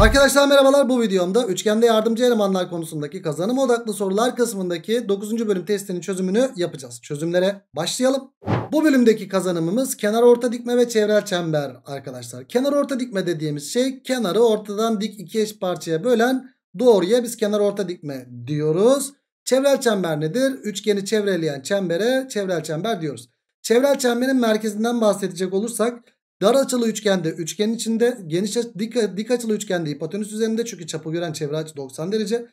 Arkadaşlar merhabalar bu videomda üçgende yardımcı elemanlar konusundaki kazanım odaklı sorular kısmındaki 9. bölüm testinin çözümünü yapacağız. Çözümlere başlayalım. Bu bölümdeki kazanımımız kenar orta dikme ve çevrel çember arkadaşlar. Kenar orta dikme dediğimiz şey kenarı ortadan dik iki eş parçaya bölen doğruya biz kenar orta dikme diyoruz. Çevrel çember nedir? Üçgeni çevreleyen çembere çevrel çember diyoruz. Çevrel çemberin merkezinden bahsedecek olursak Dar açılı üçgende üçgenin içinde geniş dik, dik açılı üçgende hipotenüs üzerinde çünkü çapı gören çevre açı 90 derece.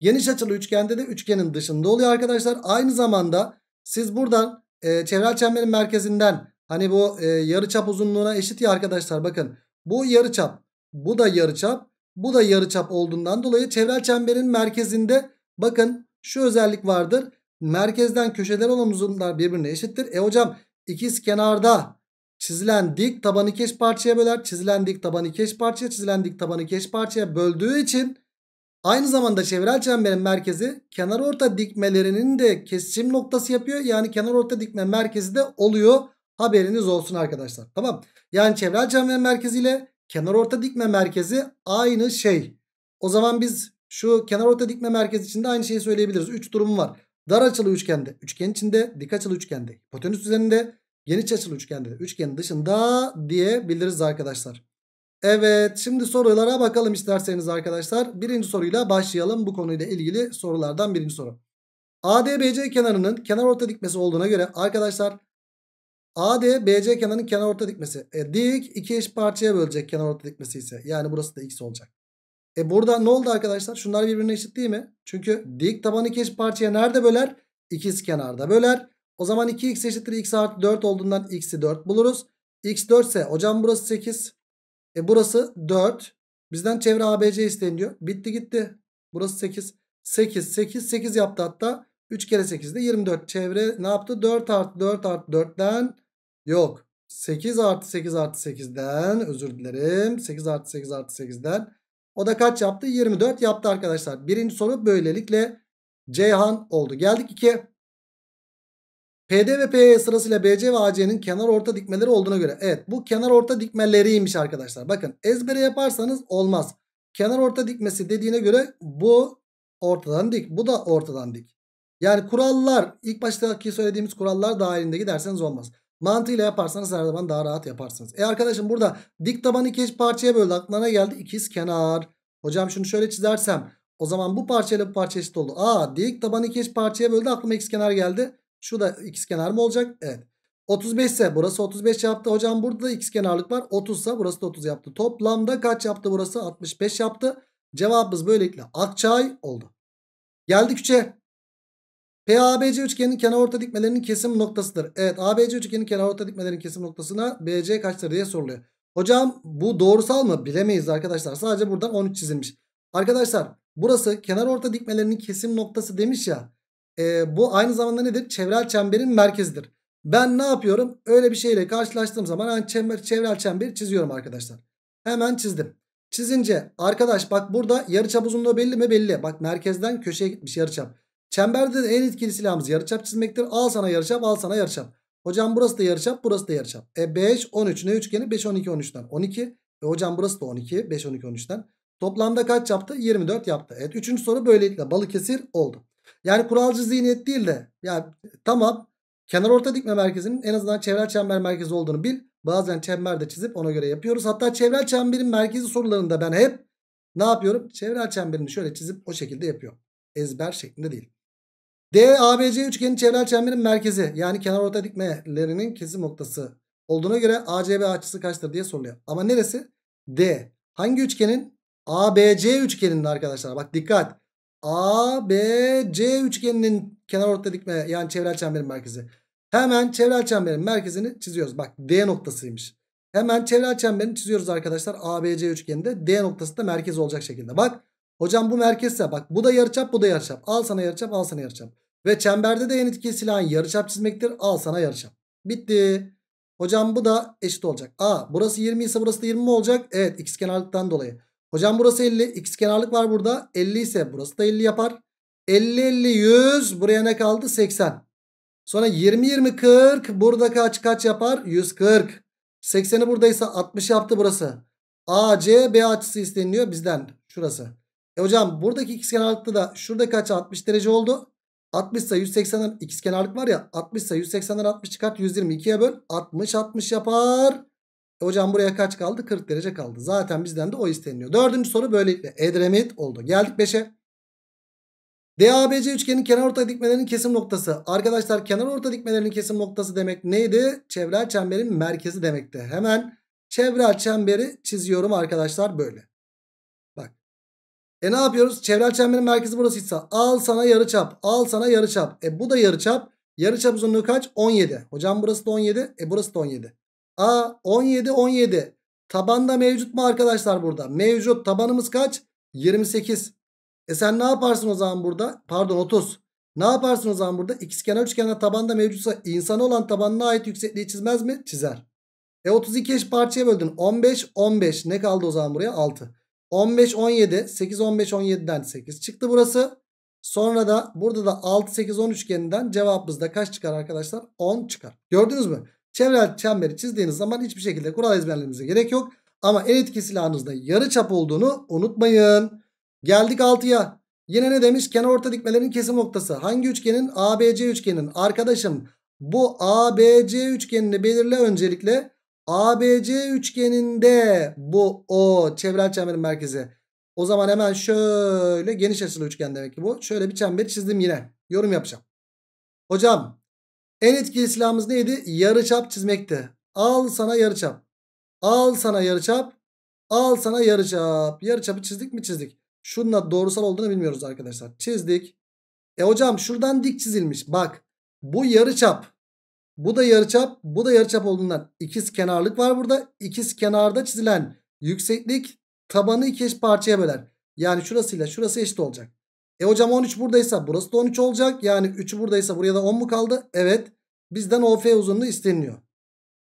Geniş açılı üçgende de üçgenin dışında oluyor arkadaşlar. Aynı zamanda siz buradan e, çevre çemberin merkezinden hani bu e, yarı çap uzunluğuna eşit ya arkadaşlar bakın. Bu yarı çap bu da yarı çap bu da yarı çap olduğundan dolayı çevre çemberin merkezinde bakın şu özellik vardır. Merkezden köşeler olan uzunluklar birbirine eşittir. E hocam ikiz kenarda Çizilen dik tabanı keş parçaya böler. Çizilen dik tabanı keş parçaya, çizilen dik tabanı keş parçaya böldüğü için aynı zamanda çevrel çemberin merkezi kenar orta dikmelerinin de kesişim noktası yapıyor. Yani kenar orta dikme merkezi de oluyor. Haberiniz olsun arkadaşlar. Tamam. Yani çevrel çemberin merkezi ile kenar orta dikme merkezi aynı şey. O zaman biz şu kenar orta dikme merkezi için de aynı şeyi söyleyebiliriz. 3 durum var. Dar açılı üçgende, üçgen içinde, dik açılı üçgende, hipotenüs üzerinde Geniş açılı üçgende üçgenin dışında diyebiliriz arkadaşlar. Evet şimdi sorulara bakalım isterseniz arkadaşlar. Birinci soruyla başlayalım. Bu konuyla ilgili sorulardan birinci soru. ADBC kenarının kenar orta dikmesi olduğuna göre arkadaşlar AD BC kenarının kenar orta dikmesi. E, dik iki eş parçaya bölecek kenar orta dikmesi ise. Yani burası da x olacak. E burada ne oldu arkadaşlar? Şunlar birbirine eşit değil mi? Çünkü dik tabanı iki eş parçaya nerede böler? İkiz kenarda böler. O zaman 2x eşittir x artı 4 olduğundan x'i 4 buluruz. x 4 ise hocam burası 8. E burası 4. Bizden çevre ABC isteniyor. Bitti gitti. Burası 8. 8 8 8 yaptı hatta. 3 kere 8 de 24. Çevre ne yaptı? 4 artı 4 artı 4'ten yok. 8 artı 8 artı 8'den özür dilerim. 8 artı 8 artı 8'den. O da kaç yaptı? 24 yaptı arkadaşlar. Birinci soru böylelikle Ceyhan oldu. Geldik 2'ye. PD ve PE sırasıyla BC ve AC'nin kenar orta dikmeleri olduğuna göre. Evet bu kenar orta dikmeleriymiş arkadaşlar. Bakın ezbere yaparsanız olmaz. Kenar orta dikmesi dediğine göre bu ortadan dik. Bu da ortadan dik. Yani kurallar ilk baştaki söylediğimiz kurallar dahilinde giderseniz olmaz. Mantığıyla yaparsanız her zaman daha rahat yaparsınız. E arkadaşım burada dik taban iki parçaya böldü. Aklına geldi ikiz kenar. Hocam şunu şöyle çizersem o zaman bu parçayla bu parça eşit oldu. Aa dik taban iki parçaya böldü aklıma ikiz kenar geldi. Şu da x kenar mı olacak? Evet. 35 ise burası 35 yaptı. Hocam burada da x kenarlık var. 30 ise burası da 30 yaptı. Toplamda kaç yaptı burası? 65 yaptı. Cevabımız böylelikle Akçay oldu. Geldik 3'e. PABC üçgenin kenar orta dikmelerinin kesim noktasıdır. Evet ABC üçgenin kenar orta dikmelerinin kesim noktasına BC kaçtır diye soruluyor. Hocam bu doğrusal mı? Bilemeyiz arkadaşlar. Sadece buradan 13 çizilmiş. Arkadaşlar burası kenar orta dikmelerinin kesim noktası demiş ya e, bu aynı zamanda nedir? Çevrel çemberin merkezidir. Ben ne yapıyorum? Öyle bir şeyle karşılaştığım zaman hani çember, çevrel çemberi çiziyorum arkadaşlar. Hemen çizdim. Çizince arkadaş bak burada yarıçap uzunluğu belli mi? Belli. Bak merkezden köşeye gitmiş yarıçap. Çemberde en etkili silahımız yarıçap çizmektir. Al sana yarıçap, al sana yarıçap. Hocam burası da yarıçap, burası da yarıçap. E 5 13 ne üçgeni? 5 12 13'ten 12. E hocam burası da 12, 5 12 13'ten. Toplamda kaç yaptı? 24 yaptı. Evet 3. soru böylelikle Balıkesir oldu. Yani kuralcı zihniyet değil de ya tamam kenar orta dikme merkezinin en azından çevrel çember merkezi olduğunu bil. Bazen çember de çizip ona göre yapıyoruz. Hatta çevrel çemberin merkezi sorularında ben hep ne yapıyorum? Çevrel çemberini şöyle çizip o şekilde yapıyorum. Ezber şeklinde değil. D, ABC üçgenin çevrel çemberin merkezi yani kenar orta dikmelerinin kesim noktası olduğuna göre ACB açısı kaçtır diye soruluyor. Ama neresi? D. Hangi üçgenin? ABC üçgeninin arkadaşlar. Bak dikkat. A, B, C üçgeninin kenar orta dikme yani çevrel çemberin merkezi. Hemen çevrel çemberin merkezini çiziyoruz. Bak D noktasıymış. Hemen çevrel çemberini çiziyoruz arkadaşlar. A B C üçgeninde D noktası da merkez olacak şekilde. Bak hocam bu merkezse bak bu da yarıçap bu da yarıçap. Al sana yarıçap al sana yarıçap. Ve çemberde de en etkili silahın yarıçap çizmektir. Al sana yarıçap. Bitti. Hocam bu da eşit olacak. A burası 20 ise burası da 20 olacak. Evet x ikizkenarlıktan dolayı. Hocam burası 50. X kenarlık var burada. 50 ise burası da 50 yapar. 50 50 100. Buraya ne kaldı? 80. Sonra 20 20 40. Burada kaç kaç yapar? 140. 80'i buradaysa 60 yaptı burası. AC B açısı isteniliyor bizden. Şurası. E hocam buradaki x kenarlıkta da şurada kaç 60 derece oldu. 60 ise 180'den x kenarlık var ya 60 ise 180'den 60 çıkart 120 2'ye böl 60 60 yapar. E hocam buraya kaç kaldı? 40 derece kaldı. Zaten bizden de o isteniliyor. Dördüncü soru böylelikle Edremit oldu. Geldik 5'e. DABC üçgenin kenar orta dikmelerinin kesim noktası. Arkadaşlar kenar orta dikmelerinin kesim noktası demek neydi? Çevrel çemberin merkezi demekti. Hemen çevrel çemberi çiziyorum arkadaşlar böyle. Bak. E ne yapıyoruz? Çevrel çemberin merkezi burasıysa al sana yarıçap, al sana yarıçap. E bu da yarıçap. Yarıçap uzunluğu kaç? 17. Hocam burası da 17. E burası da 17. A 17 17. Tabanda mevcut mu arkadaşlar burada? Mevcut. Tabanımız kaç? 28. E sen ne yaparsın o zaman burada? Pardon 30. Ne yaparsın o zaman burada? İkizkenar üçgende tabanda mevcutsa insan olan tabanına ait yüksekliği çizmez mi? Çizer. E 32 eş parçaya böldün. 15 15. Ne kaldı o zaman buraya? 6. 15 17. 8 15 17'den 8 çıktı burası. Sonra da burada da 6 8 10 üçgeninden cevabımızda kaç çıkar arkadaşlar? 10 çıkar. Gördünüz mü? Çevre çemberi çizdiğiniz zaman hiçbir şekilde kural ezberlemenize gerek yok. Ama en etki silahınızda yarı çap olduğunu unutmayın. Geldik 6'ya. Yine ne demiş? Kenar orta dikmelerin kesim noktası. Hangi üçgenin? ABC üçgenin. Arkadaşım bu ABC üçgenini belirle öncelikle. ABC üçgeninde bu o çevrel çemberin merkezi. O zaman hemen şöyle geniş açılı üçgen demek ki bu. Şöyle bir çember çizdim yine. Yorum yapacağım. Hocam en etkili silahımız neydi? Yarıçap çizmekti. Al sana yarıçap. Al sana yarıçap. Al sana yarıçap. Yarıçapı çizdik mi çizdik. Şunun doğrusal olduğunu bilmiyoruz arkadaşlar. Çizdik. E hocam şuradan dik çizilmiş. Bak bu yarıçap. Bu da yarıçap. Bu da yarıçap olduğundan ikiz kenarlık var burada. İkiz kenarda çizilen yükseklik tabanı iki eş parçaya böler. Yani şurasıyla şurası eşit olacak. E hocam 13 buradaysa burası da 13 olacak. Yani 3 buradaysa buraya da 10 mu kaldı? Evet. Bizden OF uzunluğu isteniliyor.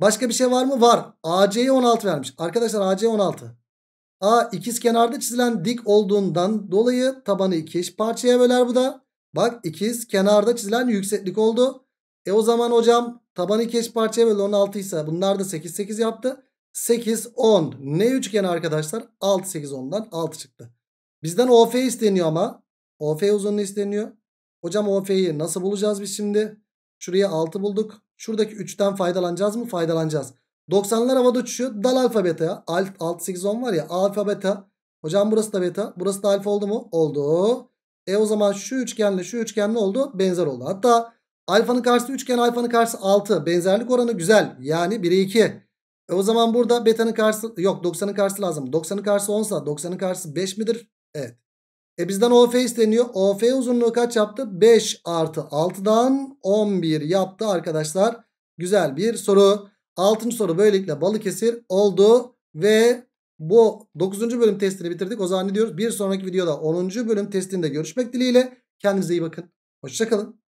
Başka bir şey var mı? Var. AC'ye 16 vermiş. Arkadaşlar AC 16. A ikiz kenarda çizilen dik olduğundan dolayı tabanı iki eş parçaya böler bu da. Bak ikiz kenarda çizilen yükseklik oldu. E o zaman hocam tabanı iki eş parçaya böl 16 ise bunlar da 8 8 yaptı. 8 10 ne üçgen arkadaşlar? 6 8 10'dan 6 çıktı. Bizden OF isteniyor ama OF uzunluğu isteniyor. Hocam OF'yi nasıl bulacağız biz şimdi? Şuraya 6 bulduk. Şuradaki 3'ten faydalanacağız mı? Faydalanacağız. 90'lar havada uçuşuyor. Dal alfa beta. Alt, alt 8 10 var ya. Alfa beta. Hocam burası da beta. Burası da alfa oldu mu? Oldu. E o zaman şu üçgenle şu üçgenle oldu. Benzer oldu. Hatta alfanın karşısı üçgen alfanın karşısı 6. Benzerlik oranı güzel. Yani 1'e 2. E o zaman burada betanın karşısı yok 90'ın karşısı lazım. 90'ın karşısı 10 sa 90'ın karşısı 5 midir? Evet. E bizden OF isteniyor. OF uzunluğu kaç yaptı? 5 artı 6'dan 11 yaptı arkadaşlar. Güzel bir soru. 6. soru böylelikle Balıkesir oldu. Ve bu 9. bölüm testini bitirdik. O zaman ne diyoruz? Bir sonraki videoda 10. bölüm testinde görüşmek dileğiyle. Kendinize iyi bakın. Hoşçakalın.